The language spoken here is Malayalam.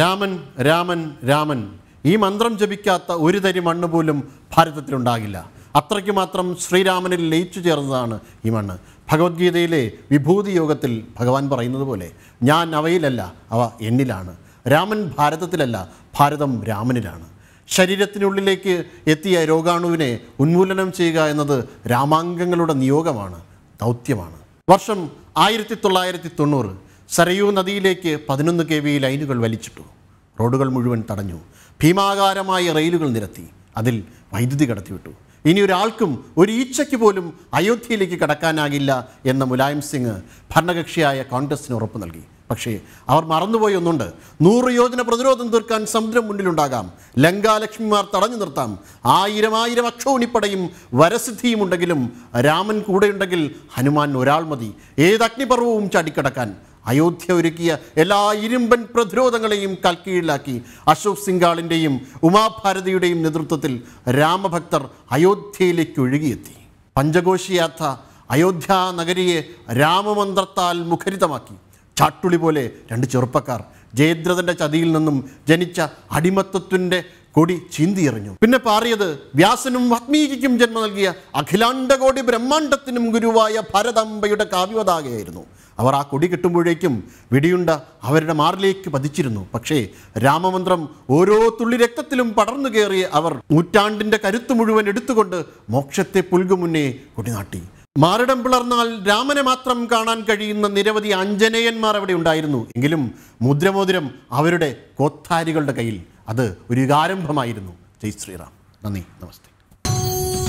രാമൻ രാമൻ രാമൻ ഈ മന്ത്രം ജപിക്കാത്ത ഒരു തരി മണ്ണ് പോലും ഭാരതത്തിലുണ്ടാകില്ല അത്രയ്ക്ക് മാത്രം ശ്രീരാമനിൽ ലയിച്ചു ചേർന്നതാണ് ഈ മണ്ണ് ഭഗവത്ഗീതയിലെ വിഭൂതി യോഗത്തിൽ ഭഗവാൻ പറയുന്നത് പോലെ ഞാൻ അവയിലല്ല അവ എന്നിലാണ് രാമൻ ഭാരതത്തിലല്ല ഭാരതം രാമനിലാണ് ശരീരത്തിനുള്ളിലേക്ക് എത്തിയ രോഗാണുവിനെ ഉന്മൂലനം ചെയ്യുക എന്നത് രാമാംഗങ്ങളുടെ നിയോഗമാണ് ദൗത്യമാണ് വർഷം ആയിരത്തി തൊള്ളായിരത്തി തൊണ്ണൂറ് സരയൂ നദിയിലേക്ക് പതിനൊന്ന് കെ വി ലൈനുകൾ വലിച്ചിട്ടു റോഡുകൾ മുഴുവൻ തടഞ്ഞു ഭീമാകാരമായ റെയിലുകൾ നിരത്തി അതിൽ വൈദ്യുതി കടത്തിവിട്ടു ഇനി ഒരാൾക്കും ഒരു ഈച്ചയ്ക്ക് പോലും അയോധ്യയിലേക്ക് കടക്കാനാകില്ല എന്ന മുലായം സിംഗ് ഭരണകക്ഷിയായ കോൺഗ്രസിന് ഉറപ്പ് നൽകി പക്ഷേ അവർ മറന്നുപോയി ഒന്നുണ്ട് നൂറ് യോജന പ്രതിരോധം തീർക്കാൻ സമുദ്രം മുന്നിലുണ്ടാകാം ലങ്കാലക്ഷ്മിമാർ തടഞ്ഞു നിർത്താം ആയിരം ആയിരം അക്ഷോണിപ്പടയും വരസിദ്ധിയും ഉണ്ടെങ്കിലും രാമൻ കൂടെയുണ്ടെങ്കിൽ ഹനുമാൻ ഒരാൾ മതി ഏത് അഗ്നിപർവവും ചാടിക്കടക്കാൻ അയോധ്യ ഒരുക്കിയ എല്ലാ ഇരുമ്പൻ പ്രതിരോധങ്ങളെയും കൽക്കീഴിലാക്കി അശോക് സിംഗാളിൻ്റെയും ഉമാഭാരതിയുടെയും നേതൃത്വത്തിൽ രാമഭക്തർ അയോധ്യയിലേക്ക് ഒഴുകിയെത്തി പഞ്ചഘോഷയാത്ര അയോധ്യ നഗരിയെ രാമമന്ത്രത്താൽ മുഖരിതമാക്കി ചാട്ടുളി പോലെ രണ്ട് ചെറുപ്പക്കാർ ജയദ്രഥൻ്റെ ചതിയിൽ നിന്നും ജനിച്ച അടിമത്തത്തിൻ്റെ കൊടി ചീന്തിയറിഞ്ഞു പിന്നെ പാറിയത് വ്യാസനും വാത്മീകിക്കും ജന്മം നൽകിയ അഖിലാണ്ടകോടി ബ്രഹ്മാണ്ടത്തിനും ഗുരുവായ ഭരതമ്പയുടെ കാവ്യവതാകയായിരുന്നു അവർ ആ കൊടി കിട്ടുമ്പോഴേക്കും വിടിയുണ്ട അവരുടെ മാറിലേക്ക് പതിച്ചിരുന്നു പക്ഷേ രാമമന്ത്രം ഓരോ തുള്ളി രക്തത്തിലും പടർന്നു കയറി അവർ നൂറ്റാണ്ടിൻ്റെ കരുത്ത് മുഴുവൻ എടുത്തുകൊണ്ട് മോക്ഷത്തെ മുന്നേ കൊടിനാട്ടി മാറിടം പിളർന്നാൽ രാമനെ മാത്രം കാണാൻ കഴിയുന്ന നിരവധി അഞ്ജനേയന്മാർ അവിടെ ഉണ്ടായിരുന്നു എങ്കിലും മുദ്രമോതിരം അവരുടെ കോത്താരികളുടെ കയ്യിൽ അത് ഒരു വികാരംഭമായിരുന്നു ജയ് ശ്രീറാം നന്ദി നമസ്തേ